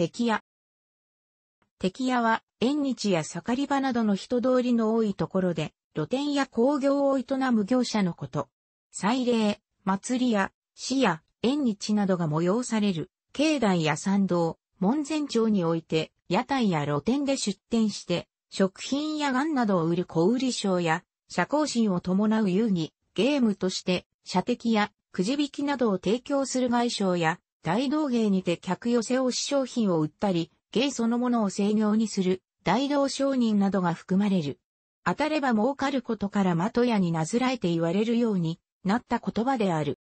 敵屋。敵屋は、縁日や盛り場などの人通りの多いところで、露店や工業を営む業者のこと。祭礼、祭りや、市や、縁日などが催される、境内や参道、門前町において、屋台や露店で出店して、食品やガンなどを売る小売商や、社交心を伴う遊戯、ゲームとして、射的やくじ引きなどを提供する外商や、大道芸にて客寄せ推し商品を売ったり、芸そのものを制御にする、大道商人などが含まれる。当たれば儲かることから的屋になずらえて言われるようになった言葉である。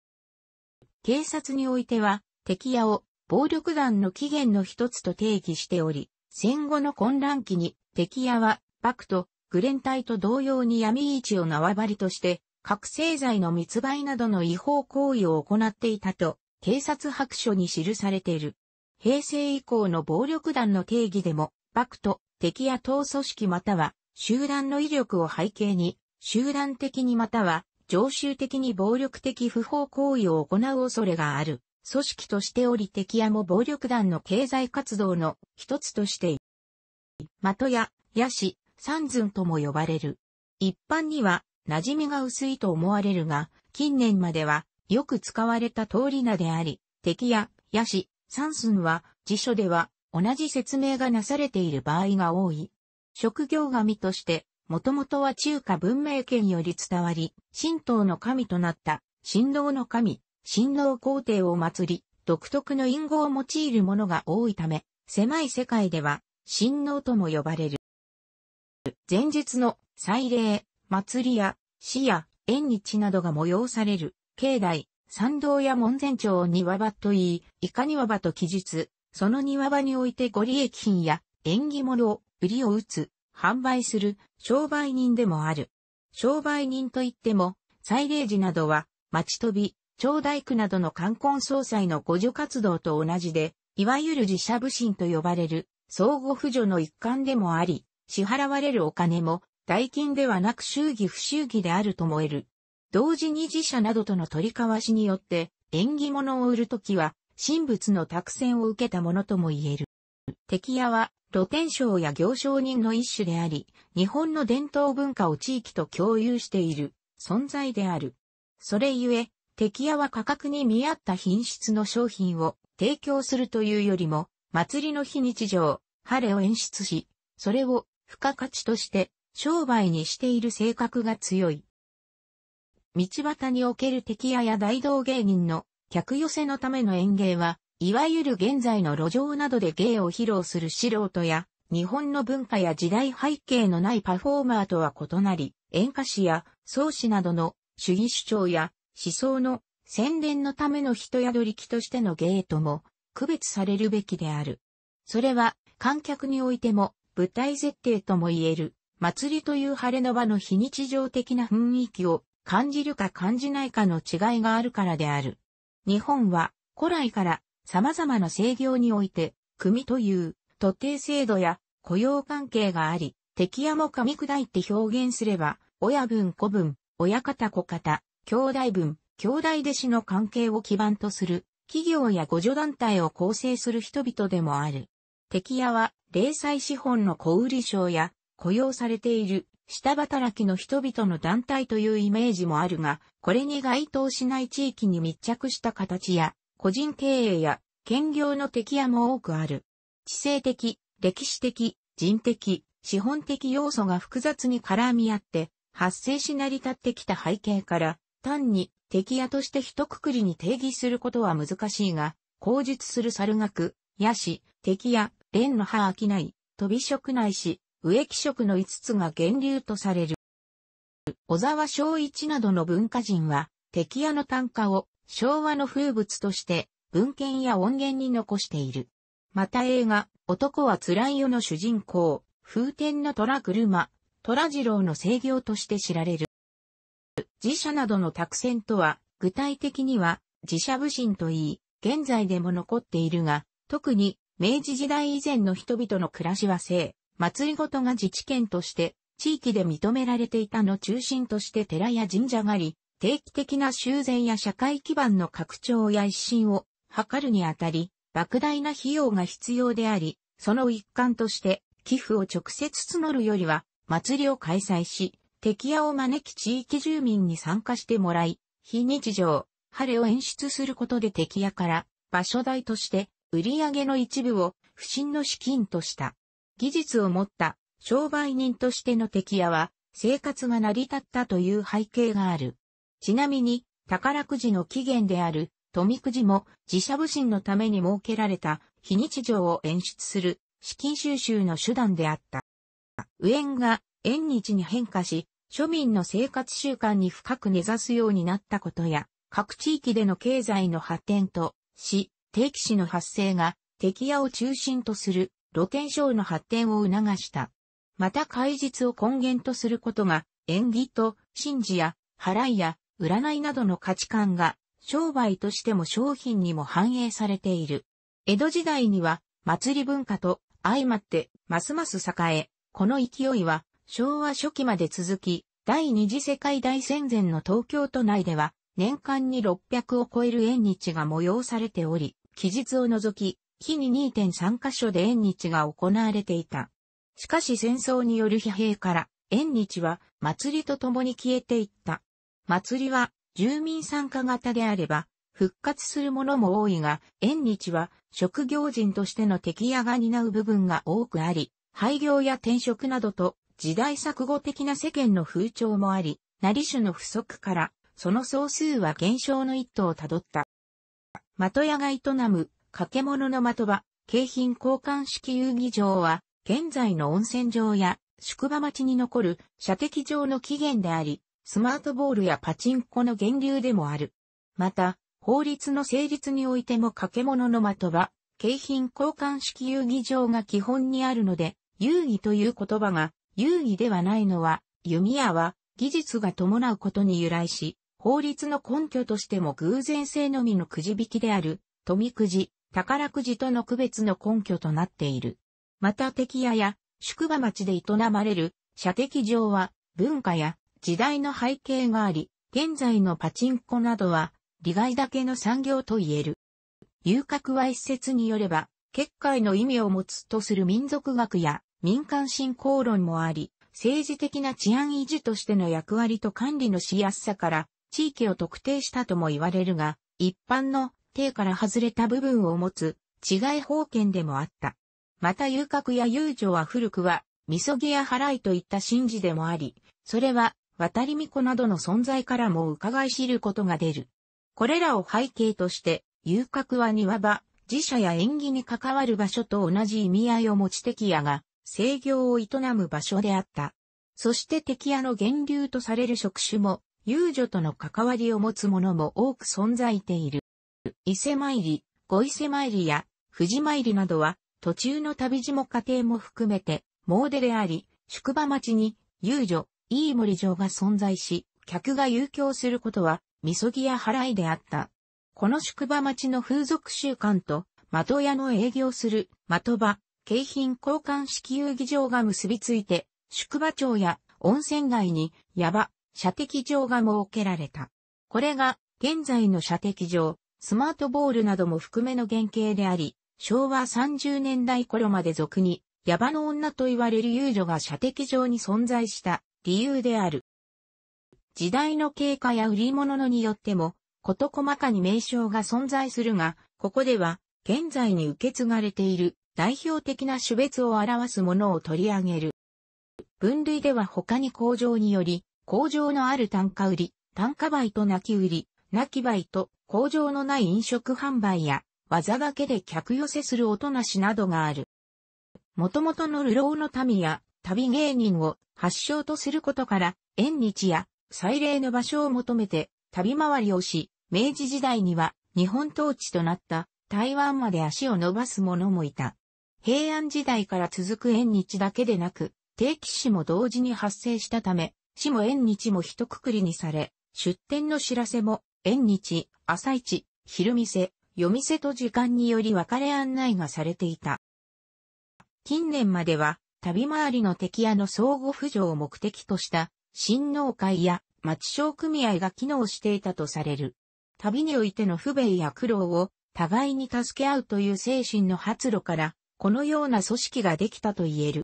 警察においては、敵屋を暴力団の起源の一つと定義しており、戦後の混乱期に敵屋は、バクとグレン隊と同様に闇市を縄張りとして、覚醒剤の密売などの違法行為を行っていたと警察白書に記されている。平成以降の暴力団の定義でも、幕と敵や党組織または集団の威力を背景に、集団的にまたは常習的に暴力的不法行為を行う恐れがある。組織としており敵やも暴力団の経済活動の一つとして、的や、野し、三寸とも呼ばれる。一般には馴染みが薄いと思われるが、近年まではよく使われた通り名であり、敵や、ヤシ、三寸は、辞書では、同じ説明がなされている場合が多い。職業神として、もともとは中華文明圏より伝わり、神道の神となった、神道の神、神道皇帝を祀り、独特の隠語を用いるものが多いため、狭い世界では、神道とも呼ばれる。前日の祭礼、祭りや、死や、縁日などが催される境内、参道や門前町を庭場と言い、いか庭場と記述、その庭場においてご利益品や縁起物を売りを打つ、販売する商売人でもある。商売人といっても、祭礼時などは、町飛び、町大工などの冠婚葬祭の互助活動と同じで、いわゆる自社部信と呼ばれる、相互扶助の一環でもあり、支払われるお金も、代金ではなく衆儀不衆儀であるとも得る。同時に自社などとの取り交わしによって、縁起物を売るときは、神仏の託戦を受けたものとも言える。敵屋は、露天商や行商人の一種であり、日本の伝統文化を地域と共有している存在である。それゆえ、敵屋は価格に見合った品質の商品を提供するというよりも、祭りの非日常、晴れを演出し、それを付加価値として商売にしている性格が強い。道端における敵屋や大道芸人の客寄せのための演芸は、いわゆる現在の路上などで芸を披露する素人や、日本の文化や時代背景のないパフォーマーとは異なり、演歌詞や創始などの主義主張や思想の宣伝のための人宿り気としての芸とも区別されるべきである。それは観客においても舞台設定とも言える祭りという晴れの場の非日常的な雰囲気を感じるか感じないかの違いがあるからである。日本は古来から様々な制御において、組という特定制度や雇用関係があり、敵屋も噛み砕いて表現すれば、親分子分、親方子方、兄弟分、兄弟弟子の関係を基盤とする、企業や互助団体を構成する人々でもある。敵屋は、零細資本の小売商や、雇用されている下働きの人々の団体というイメージもあるが、これに該当しない地域に密着した形や、個人経営や、兼業の敵屋も多くある。知性的、歴史的、人的、資本的要素が複雑に絡み合って、発生し成り立ってきた背景から、単に敵屋として一括りに定義することは難しいが、口述する猿学、野史、敵屋、蓮の葉ない、飛び職内し、植木色の5つが源流とされる。小沢昭一などの文化人は、敵屋の単価を昭和の風物として文献や音源に残している。また映画、男は辛いよの主人公、風天の虎車、虎次郎の制御として知られる。自社などの託戦とは、具体的には自社武神といい、現在でも残っているが、特に明治時代以前の人々の暮らしは性、祭りごとが自治権として地域で認められていたの中心として寺や神社があり、定期的な修繕や社会基盤の拡張や一新を図るにあたり、莫大な費用が必要であり、その一環として寄付を直接募るよりは、祭りを開催し、敵屋を招き地域住民に参加してもらい、非日常、晴れを演出することで敵屋から場所代として売り上げの一部を不審の資金とした。技術を持った商売人としての敵屋は生活が成り立ったという背景がある。ちなみに宝くじの起源である富くじも自社武神のために設けられた非日常を演出する資金収集の手段であった。ウエンが縁日に変化し、庶民の生活習慣に深く根ざすようになったことや、各地域での経済の発展と、し、定期死の発生が、敵屋を中心とする露天商の発展を促した。また怪実を根源とすることが、縁起と、神事や、払いや、占いなどの価値観が、商売としても商品にも反映されている。江戸時代には、祭り文化と相まって、ますます栄え、この勢いは、昭和初期まで続き、第二次世界大戦前の東京都内では、年間に600を超える縁日が催されており、期日を除き、日に2.3カ所で縁日が行われていた。しかし戦争による疲弊から、縁日は祭りと共に消えていった。祭りは住民参加型であれば、復活するものも多いが、縁日は職業人としての敵屋が担う部分が多くあり、廃業や転職などと時代錯誤的な世間の風潮もあり、なり種の不足から、その総数は減少の一途をたどった。的屋が営む掛物の的場、景品交換式遊技場は、現在の温泉場や宿場町に残る射的場の起源であり、スマートボールやパチンコの源流でもある。また、法律の成立においても掛物の的場、景品交換式遊技場が基本にあるので、遊技という言葉が遊技ではないのは、弓矢は技術が伴うことに由来し、法律の根拠としても偶然性のみのくじ引きである、富くじ、宝くじとの区別の根拠となっている。また敵屋や宿場町で営まれる射的場は文化や時代の背景があり、現在のパチンコなどは利害だけの産業と言える。遊郭は一説によれば、結界の意味を持つとする民族学や民間信仰論もあり、政治的な治安維持としての役割と管理のしやすさから、地域を特定したとも言われるが、一般の底から外れた部分を持つ、違い方権でもあった。また遊郭や遊女は古くは、みそぎや払いといった神事でもあり、それは、渡り巫女などの存在からも伺い知ることが出る。これらを背景として、遊郭は庭場、寺社や縁起に関わる場所と同じ意味合いを持ち敵屋が、制御を営む場所であった。そして敵屋の源流とされる職種も、遊女との関わりを持つ者も多く存在している。伊勢参り、五伊勢参りや富士参りなどは途中の旅路も家庭も含めて、詣であり、宿場町に遊女、いい森城が存在し、客が遊興することは、みそぎや払いであった。この宿場町の風俗習慣と、的屋の営業する、的場、景品交換式遊技場が結びついて、宿場町や温泉街に、矢場、射的場が設けられた。これが、現在の射的場、スマートボールなども含めの原型であり、昭和30年代頃まで俗に、ヤバの女と言われる遊女が射的上に存在した理由である。時代の経過や売り物によっても、こと細かに名称が存在するが、ここでは、現在に受け継がれている代表的な種別を表すものを取り上げる。分類では他に工場により、工場のある単価売り、単価売と泣き売り、泣き売と工場のない飲食販売や、技だけで客寄せする音なしなどがある。もともとの流浪の民や旅芸人を発祥とすることから、縁日や祭礼の場所を求めて旅回りをし、明治時代には日本統治となった台湾まで足を伸ばす者もいた。平安時代から続く縁日だけでなく、定期死も同時に発生したため、死も縁日も一括りにされ、出店の知らせも縁日、朝市、昼店、夜店と時間により別れ案内がされていた。近年までは、旅回りの敵屋の相互扶助を目的とした、新農会や町商組合が機能していたとされる。旅においての不便や苦労を互いに助け合うという精神の発露から、このような組織ができたと言える。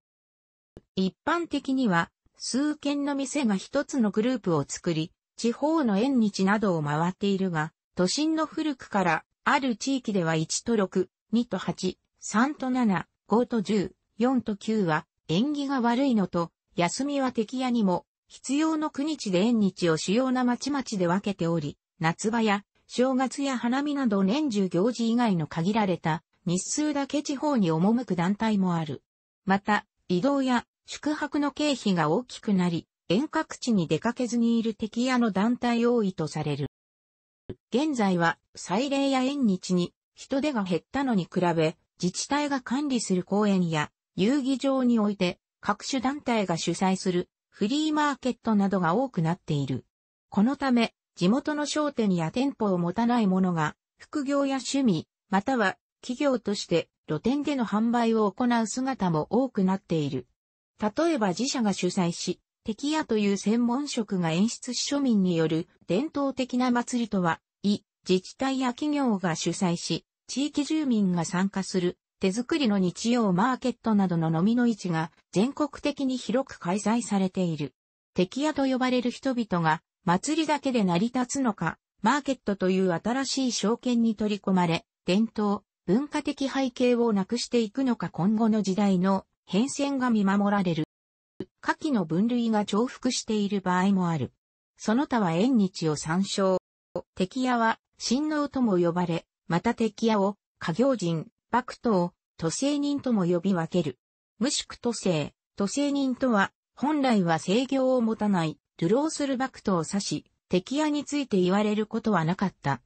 一般的には、数軒の店が一つのグループを作り、地方の縁日などを回っているが、都心の古くから、ある地域では1と6、2と8、3と7、5と10、4と9は、縁起が悪いのと、休みは敵屋にも、必要の9日で縁日を主要な町々で分けており、夏場や、正月や花見など年中行事以外の限られた、日数だけ地方に赴く団体もある。また、移動や宿泊の経費が大きくなり、遠隔地に出かけずにいる敵屋の団体多いとされる。現在は、祭礼や縁日に人手が減ったのに比べ、自治体が管理する公園や遊技場において、各種団体が主催するフリーマーケットなどが多くなっている。このため、地元の商店や店舗を持たない者が、副業や趣味、または企業として露店での販売を行う姿も多くなっている。例えば自社が主催し、敵屋という専門職が演出し庶民による伝統的な祭りとは、い、自治体や企業が主催し、地域住民が参加する手作りの日曜マーケットなどの飲みの市が全国的に広く開催されている。敵屋と呼ばれる人々が祭りだけで成り立つのか、マーケットという新しい証券に取り込まれ、伝統、文化的背景をなくしていくのか今後の時代の変遷が見守られる。下記の分類が重複している場合もある。その他は縁日を参照。敵屋は、神農とも呼ばれ、また敵屋を、家業人、幕頭、都政人とも呼び分ける。無宿都政、都政人とは、本来は制御を持たない、流浪する幕頭を指し、敵屋について言われることはなかった。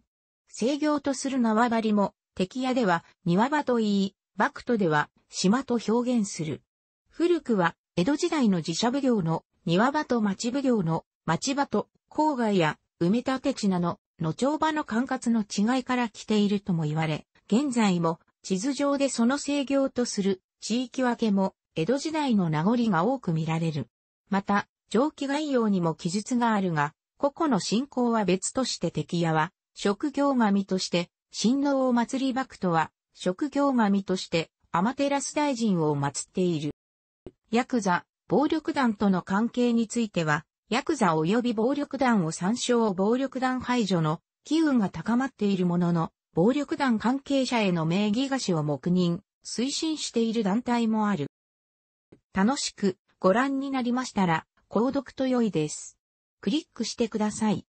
制御とする縄張りも、敵屋では、庭場と言い、幕頭では、島と表現する。古くは、江戸時代の寺社奉行の庭場と町奉行の町場と郊外や埋め立て地などの町場の管轄の違いから来ているとも言われ、現在も地図上でその制御とする地域分けも江戸時代の名残が多く見られる。また、上記概要にも記述があるが、個々の信仰は別として敵屋は、職業神として、神王を祭り幕とは、職業神として、天照テラス大臣を祀っている。ヤクザ、暴力団との関係については、ヤクザ及び暴力団を参照暴力団排除の機運が高まっているものの、暴力団関係者への名義貸しを黙認、推進している団体もある。楽しくご覧になりましたら、購読と良いです。クリックしてください。